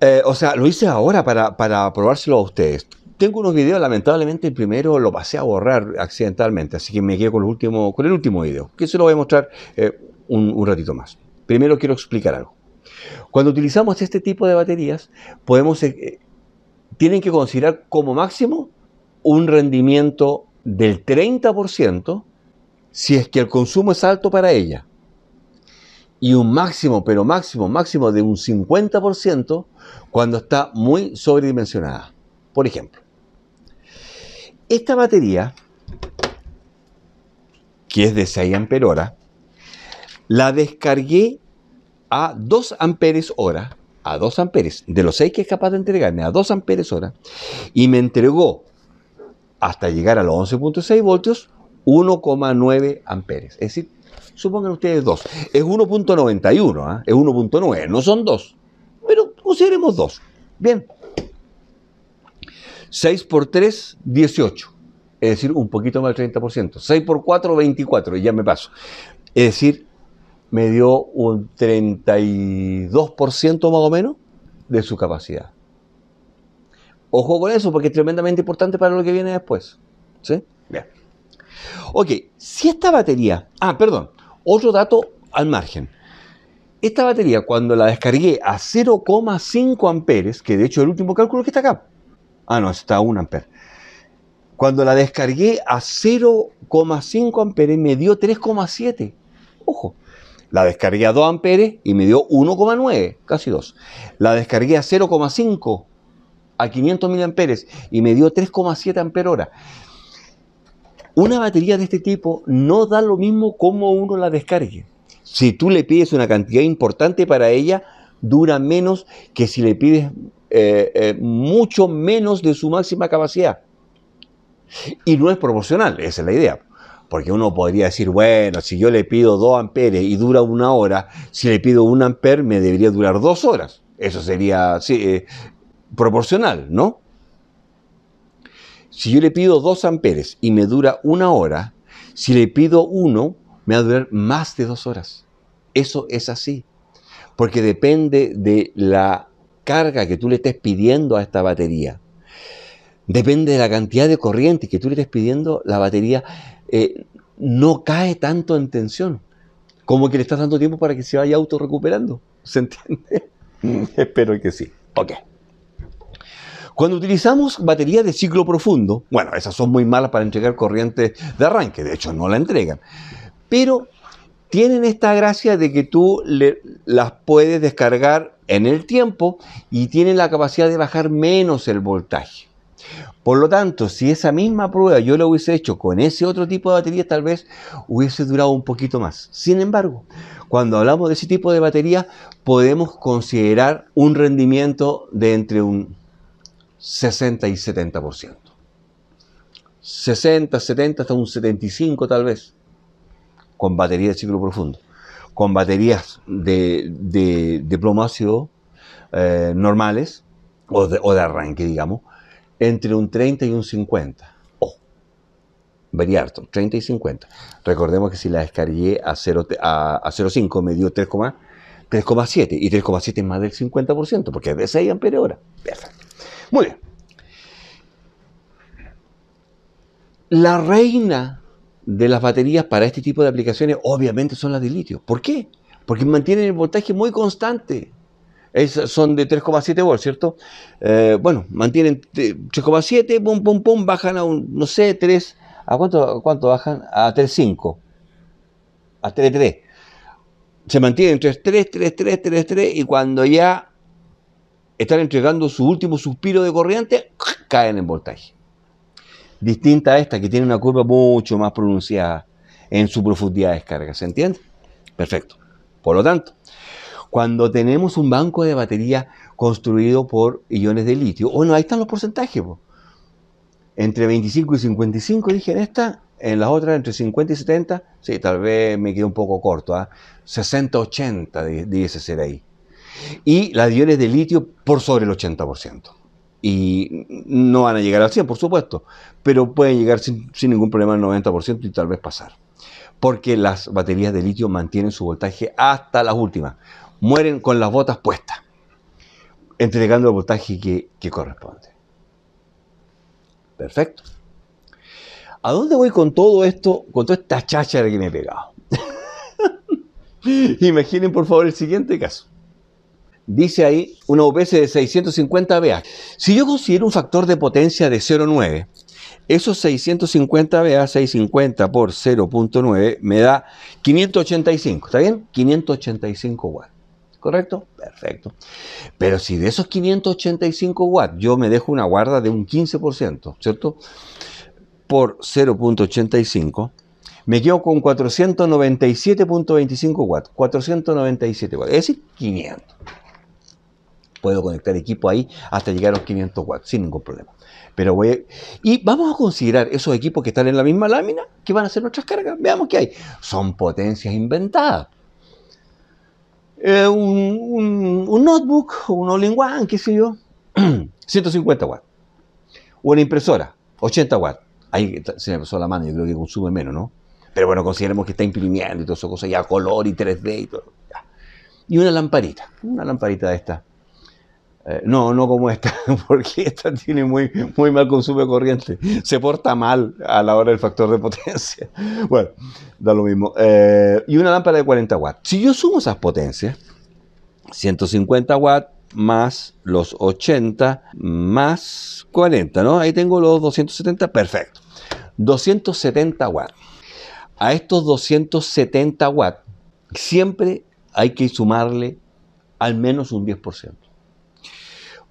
Eh, o sea, lo hice ahora para, para probárselo a ustedes tengo unos videos, lamentablemente el primero lo pasé a borrar accidentalmente, así que me quedo con, el último, con el último video, que se lo voy a mostrar eh, un, ratito más. Primero quiero explicar algo. Cuando utilizamos este tipo de baterías, podemos, eh, tienen que considerar como máximo un rendimiento del 30% si es que el consumo es alto para ella. Y un máximo, pero máximo, máximo de un 50% cuando está muy sobredimensionada. Por ejemplo, esta batería, que es de 6 amperoras, la descargué a 2 amperes hora, a 2 amperes, de los 6 que es capaz de entregarme, a 2 amperes hora, y me entregó hasta llegar a los 11.6 voltios 1,9 amperes. Es decir, supongan ustedes 2. Es 1.91, ¿ah? es 1.9, no son 2, pero consideremos 2. Bien. 6 por 3, 18. Es decir, un poquito más del 30%. 6 por 4, 24, y ya me paso. Es decir, me dio un 32% más o menos de su capacidad. Ojo con eso, porque es tremendamente importante para lo que viene después. ¿Sí? Bien. Ok, si esta batería. Ah, perdón, otro dato al margen. Esta batería, cuando la descargué a 0,5 amperes, que de hecho el último cálculo que está acá. Ah, no, está a 1 amper. Cuando la descargué a 0,5 amperes me dio 3,7. Ojo, la descargué a 2 amperes y me dio 1,9, casi 2. La descargué a 0,5 a 500 miliamperes y me dio 3,7 amper hora. Una batería de este tipo no da lo mismo como uno la descargue. Si tú le pides una cantidad importante para ella, dura menos que si le pides eh, eh, mucho menos de su máxima capacidad. Y no es proporcional, esa es la idea. Porque uno podría decir, bueno, si yo le pido 2 amperes y dura una hora, si le pido 1 amper me debería durar dos horas. Eso sería eh, proporcional, ¿no? Si yo le pido 2 amperes y me dura una hora, si le pido uno me va a durar más de dos horas. Eso es así. Porque depende de la carga que tú le estés pidiendo a esta batería. Depende de la cantidad de corriente que tú le estés pidiendo, la batería eh, no cae tanto en tensión, como que le estás dando tiempo para que se vaya recuperando ¿Se entiende? Mm. <laughs> Espero que sí. Ok. Cuando utilizamos baterías de ciclo profundo, bueno, esas son muy malas para entregar corriente de arranque, de hecho no la entregan, pero tienen esta gracia de que tú las puedes descargar en el tiempo y tienen la capacidad de bajar menos el voltaje. Por lo tanto, si esa misma prueba yo la hubiese hecho con ese otro tipo de batería, tal vez hubiese durado un poquito más. Sin embargo, cuando hablamos de ese tipo de batería, podemos considerar un rendimiento de entre un 60 y 70%. 60, 70, hasta un 75 tal vez, con batería de ciclo profundo. Con baterías de, de, plomo ácido eh, normales o de, o de arranque, digamos, entre un 30 y un 50. Oh, variarto, 30 y 50. Recordemos que si la descargué a 0,5 a, me dio 3,7 y 3,7 es más del 50% porque es de 6 amperes hora. Perfecto. Muy bien. La reina de las baterías para este tipo de aplicaciones obviamente son las de litio. ¿Por qué? Porque mantienen el voltaje muy constante son de 3,7 volts, ¿cierto? Eh, bueno, mantienen 3,7, pum, pum, pum, bajan a un, no sé, 3, ¿a cuánto, cuánto bajan? A 3,5, a 3,3. Se mantienen 3, 3, 3, 3, y cuando ya están entregando su último suspiro de corriente, caen en voltaje. Distinta a esta, que tiene una curva mucho más pronunciada en su profundidad de descarga, ¿se entiende? Perfecto. Por lo tanto, cuando tenemos un banco de baterías construido por iones de litio, bueno, ahí están los porcentajes. Entre 25 y 55 dije en esta, en las otras entre 50 y 70, sí, tal vez me quede un poco corto, 60 ¿ah? 60-80 dice ser ahí. Y las iones de litio por sobre el 80% y no van a llegar al 100, por supuesto, pero pueden llegar sin, sin, ningún problema al 90% y tal vez pasar. Porque las baterías de litio mantienen su voltaje hasta las últimas mueren con las botas puestas, entregando el voltaje que, corresponde. Perfecto. ¿A dónde voy con todo esto, con toda esta chacha que me he pegado? <laughs> Imaginen por favor el siguiente caso. Dice ahí una UPS de 650 BA. Si yo considero un factor de potencia de 0,9, esos 650 BA, 650 por 0.9 me da 585, ¿está bien? 585 watts. ¿correcto? Perfecto. Pero si de esos 585 watts yo me dejo una guarda de un 15%, ¿cierto? Por 0.85, me quedo con 497.25 watts, 497 watts, es decir, 500. Puedo conectar equipo ahí hasta llegar a los 500 watts, sin ningún problema. Pero voy Y vamos a considerar esos equipos que están en la misma lámina, que van a ser nuestras cargas. Veamos qué hay. Son potencias inventadas. Eh, un, un, notebook, un all one qué sé yo, 150 <clears throat> watts. O una impresora, 80 watts. Ahí se me pasó la mano, yo creo que consume menos, ¿no? Pero bueno, consideremos que está imprimiendo y todas esas cosas, ya color y 3D y Y una lamparita, una lamparita de esta, eh, no, no como esta, <laughs> porque esta tiene muy, muy mal consumo de corriente. Se porta mal a la hora del factor de potencia. <laughs> Bueno, da lo mismo. Eh, y una lámpara de 40 watts. Si yo sumo esas potencias, 150 watts más los 80 más 40, ¿no? Ahí tengo los 270, perfecto. 270 watts. A estos 270 watts siempre hay que sumarle al menos un 10%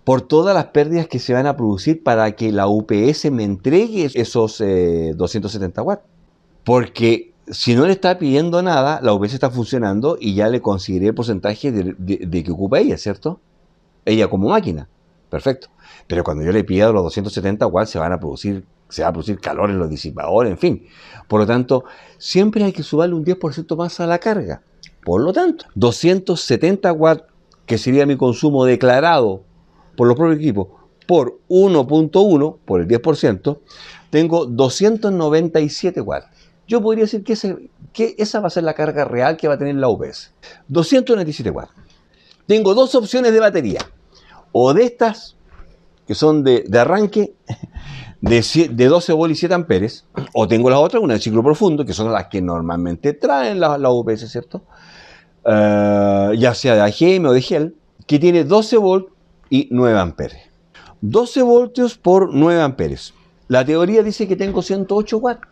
por todas las pérdidas que se van a producir para que la UPS me entregue esos 270 eh, watts. Porque si no le está pidiendo nada, la UPS está funcionando y ya le conseguiré el porcentaje de, que ocupa ella, ¿cierto? Ella como máquina. Perfecto. Pero cuando yo le pido los 270 watts, se van a producir, se va a producir calor en los disipadores, en fin. Por lo tanto, siempre hay que subarle un 10% más a la carga. Por lo tanto, 270 watts, que sería mi consumo declarado por los propios equipos por 1.1, por el 10%, tengo 297 watts. Yo podría decir que, que, esa va a ser la carga real que va a tener la UPS. 297 watts. Tengo dos opciones de batería. O de estas, que son de, arranque, <laughs> de, 12 volts y 7 amperes. O tengo las otras, una de ciclo profundo, que son las que normalmente traen las la UPS, ¿cierto? Eh, ya sea de AGM o de GEL, que tiene 12 volts y 9 amperes. 12 voltios por 9 amperes. La teoría dice que tengo 108 watts.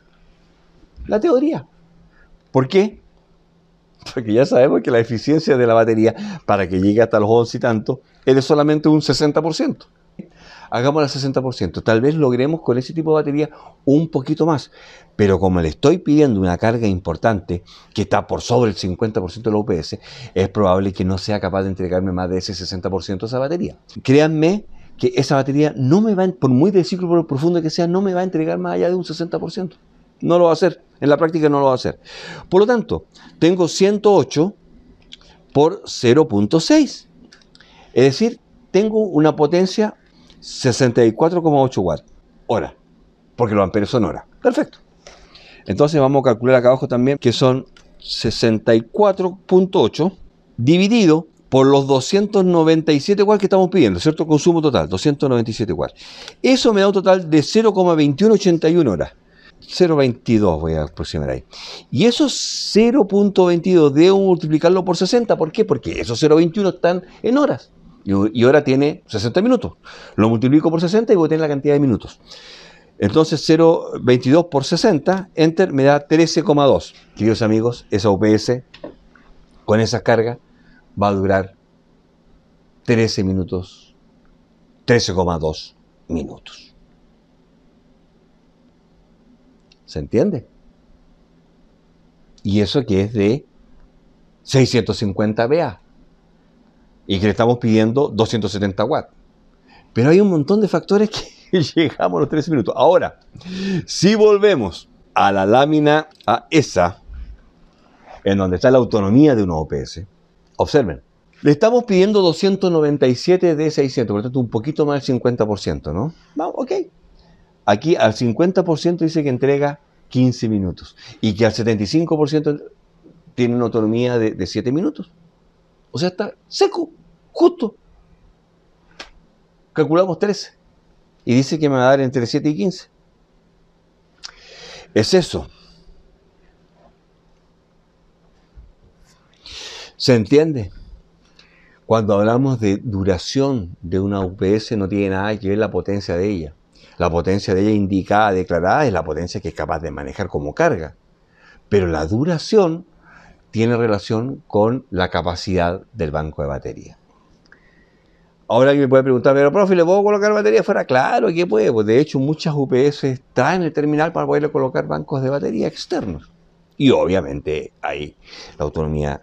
La teoría. ¿Por qué? <laughs> Porque ya sabemos que la eficiencia de la batería para que llegue hasta los 11 y tanto es de solamente un 60%. Hagamos al 60%. Tal vez logremos con ese tipo de batería un poquito más, pero como le estoy pidiendo una carga importante que está por sobre el 50% de la UPS, es probable que no sea capaz de entregarme más de ese 60% de esa batería. Créanme que esa batería no me va, por muy de ciclo por profundo que sea, no me va a entregar más allá de un 60%. No lo va a hacer. En la práctica no lo va a hacer. Por lo tanto, tengo 108 por 0.6. Es decir, tengo una potencia 64,8 watts hora, porque los amperios son horas. Perfecto. Entonces vamos a calcular acá abajo también que son 64.8 dividido por los 297 watts que estamos pidiendo, ¿cierto? Consumo total, 297 watts. Eso me da un total de 0,2181 horas. 0,22 voy a aproximar ahí. Y esos 0.22 debo multiplicarlo por 60. ¿Por qué? Porque esos 0,21 están en horas y, ahora tiene 60 minutos. Lo multiplico por 60 y voy a tener la cantidad de minutos. Entonces 0,22 por 60, enter, me da 13,2. Queridos amigos, esa UPS con esa carga va a durar 13 minutos, 13,2 minutos. ¿Se entiende? Y eso que es de 650 BA y que le estamos pidiendo 270 watts. Pero hay un montón de factores que <laughs> llegamos a los 13 minutos. Ahora, si volvemos a la lámina, a esa, en donde está la autonomía de un OPS, observen, le estamos pidiendo 297 de 600, por lo tanto un poquito más del 50%, ¿no? Vamos, ok. Aquí al 50% dice que entrega 15 minutos y que al 75% tiene una autonomía de 7 minutos. O sea, está seco, justo. Calculamos 13. Y dice que me va a dar entre 7 y 15. Es eso. ¿Se entiende? Cuando hablamos de duración de una UPS no tiene nada que ver la potencia de ella. La potencia de ella indicada, declarada, es la potencia que es capaz de manejar como carga. Pero la duración tiene relación con la capacidad del banco de batería. Ahora alguien me puede preguntar, pero profe, ¿le puedo colocar batería fuera? Claro que puede, pues de hecho muchas UPS están en el terminal para poderle colocar bancos de batería externos. Y obviamente ahí la autonomía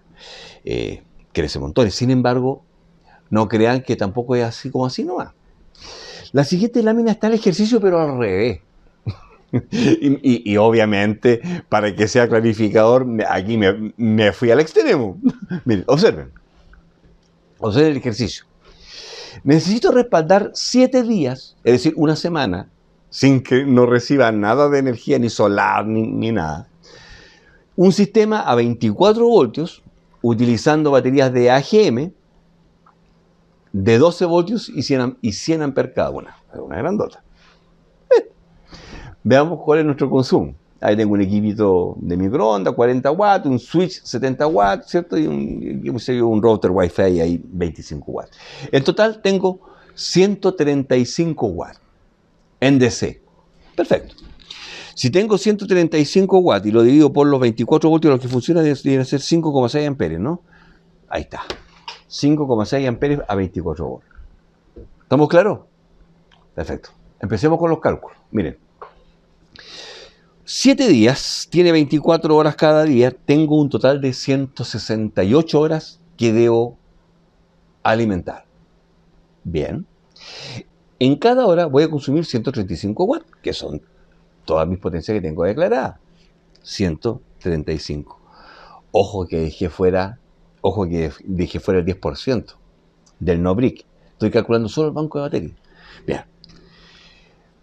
eh, crece montones. Sin embargo, no crean que tampoco es así como así no va. La siguiente lámina está en el ejercicio, pero al revés. <laughs> y, obviamente, para que sea clarificador, aquí me, fui al extremo. <laughs> Miren, observen. Observen el ejercicio. Necesito respaldar siete días, es decir, una semana, sin que no reciba nada de energía, ni solar, ni, nada. Un sistema a 24 voltios, utilizando baterías de AGM, de 12 voltios y 100, y 100 amperes cada una. Es una grandota. Veamos cuál es nuestro consumo. Ahí tengo un equipito de microondas, 40 watts, un switch 70 watts, ¿cierto? Y un, un router Wi-Fi ahí 25 watts. En total tengo 135 watts en DC. Perfecto. Si tengo 135 watts y lo divido por los 24 voltios, lo que funciona debe ser 5,6 amperes, ¿no? Ahí está. 5,6 amperes a 24 voltios. ¿Estamos claros? Perfecto. Empecemos con los cálculos. Miren, 7 días, tiene 24 horas cada día, tengo un total de 168 horas que debo alimentar. Bien. En cada hora voy a consumir 135 watts, que son todas mis potencias que tengo declaradas. 135. Ojo que dejé fuera, ojo que dije fuera el 10% del no brick. Estoy calculando solo el banco de batería. Bien.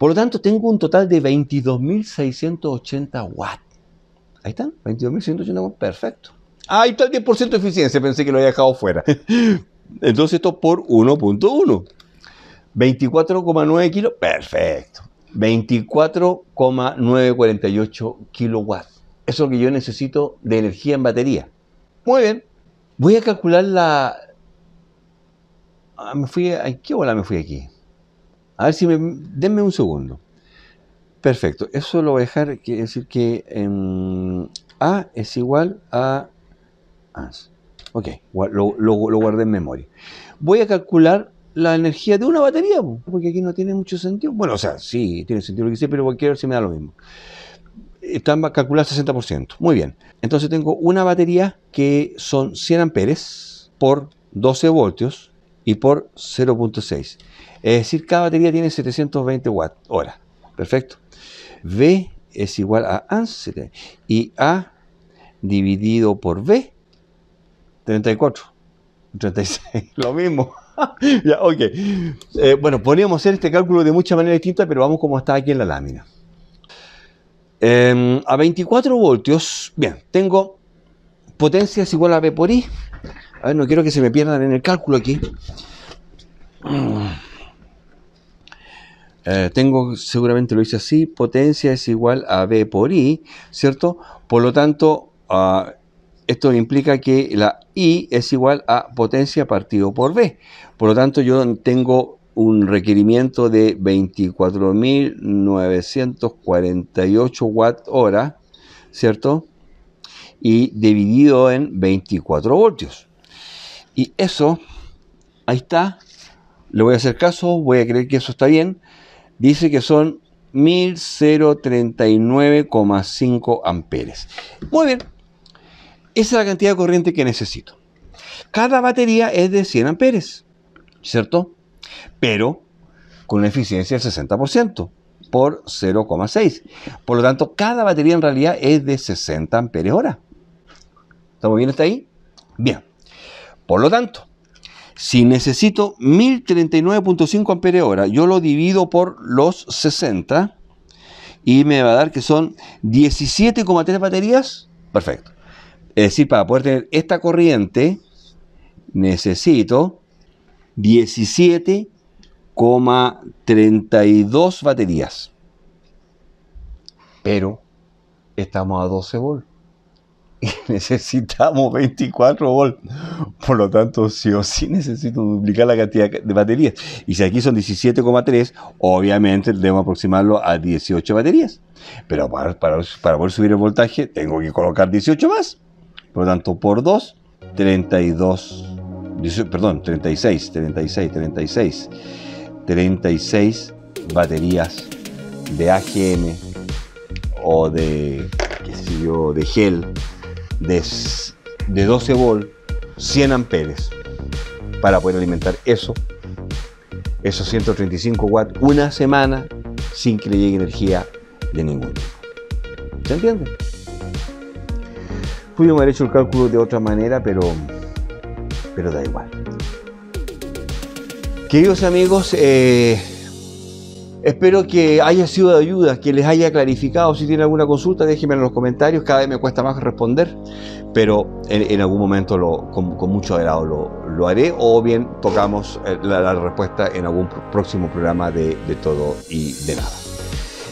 Por lo tanto, tengo un total de 22.680 watts. Ahí están, 22.680 watts, perfecto. Ah, ahí está el 10% de eficiencia, pensé que lo había dejado fuera. <laughs> Entonces esto por 1.1. 24,9 kilos, perfecto. 24,948 kilowatts. Eso es lo que yo necesito de energía en batería. Muy bien, voy a calcular la... Ah, me fui... A... ¿Qué hora me fui aquí? A ver si me... Denme un segundo. Perfecto. Eso lo voy a dejar, quiere decir que em, A es igual a Ok, lo, guardé en memoria. Voy a calcular la energía de una batería, porque aquí no tiene mucho sentido. Bueno, o sea, sí, tiene sentido lo que hice, pero cualquier si me da lo mismo. Están calcular 60%. Muy bien. Entonces tengo una batería que son 100 amperes por 12 voltios y por 0.6. Es decir, cada batería tiene 720 watts hora. Perfecto. V es igual a ans y A dividido por B, 34. 36, lo mismo. <laughs> ya, ok. Eh, bueno, podríamos hacer este cálculo de mucha manera distinta, pero vamos como está aquí en la lámina. Em, a 24 voltios, bien, tengo potencia es igual a B por I. A ver, no quiero que se me pierdan en el cálculo aquí. Eh, tengo, seguramente lo hice así, potencia es igual a B por I, ¿cierto? Por lo tanto, ah, esto implica que la I es igual a potencia partido por B. Por lo tanto, yo tengo un requerimiento de 24.948 watt hora, ¿cierto? Y dividido en 24 voltios. Y eso, ahí está, le voy a hacer caso, voy a creer que eso está bien, dice que son 1039,5 amperes. Muy bien, esa es la cantidad de corriente que necesito. Cada batería es de 100 amperes, ¿cierto? Pero con una eficiencia del 60% por 0,6. Por lo tanto, cada batería en realidad es de 60 amperes hora. ¿Estamos bien hasta ahí? Bien. Por lo tanto, si necesito 1039.5 amperio hora, yo lo divido por los 60 y me va a dar que son 17,3 baterías. Perfecto. Es decir, para poder tener esta corriente necesito 17,32 baterías. Pero estamos a 12 volts. <laughs> necesitamos 24 volts. Por lo tanto, Si o sí necesito duplicar la cantidad de baterías. Y si aquí son 17,3, obviamente debemos aproximarlo a 18 baterías. Pero para, poder subir el voltaje, tengo que colocar 18 más. Por lo tanto, por 2, 32. perdón, 36, 36, 36. 36 baterías de AGM o de, qué yo, de gel de, de 12 volt, 100 amperes, para poder alimentar eso, esos 135 watts, una semana sin que le llegue energía de ningún tipo. ¿Se entiende? Pudimos haber hecho el cálculo de otra manera, pero, pero da igual. Queridos amigos, eh, Espero que haya sido de ayuda, que les haya clarificado. Si tienen alguna consulta, déjenme en los comentarios. Cada vez me cuesta más responder, pero en, algún momento lo, con, mucho agrado lo, lo, haré. O bien tocamos eh, la, respuesta en algún próximo programa de, todo y de nada.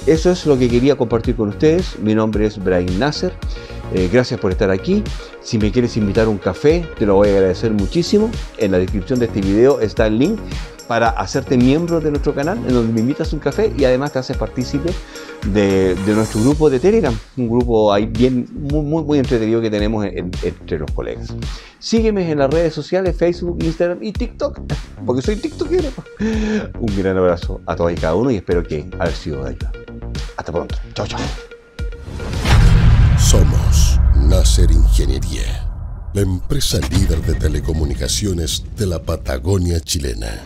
Eso es lo que quería compartir con ustedes. Mi nombre es Brian Nasser. Eh, gracias por estar aquí. Si me quieres invitar a un café, te lo voy a agradecer muchísimo. En la descripción de este video está el link para hacerte miembro de nuestro canal, en donde me invitas un café y además te haces partícipe de, nuestro grupo de Telegram, un grupo ahí bien, muy, muy, muy entretenido que tenemos entre los colegas. Sígueme en las redes sociales, Facebook, Instagram y TikTok, porque soy tiktoker. Un gran abrazo a todos y cada uno y espero que haya sido de ayuda. Hasta pronto. Chao, chao. Somos Nacer Ingeniería la empresa líder de telecomunicaciones de la Patagonia chilena.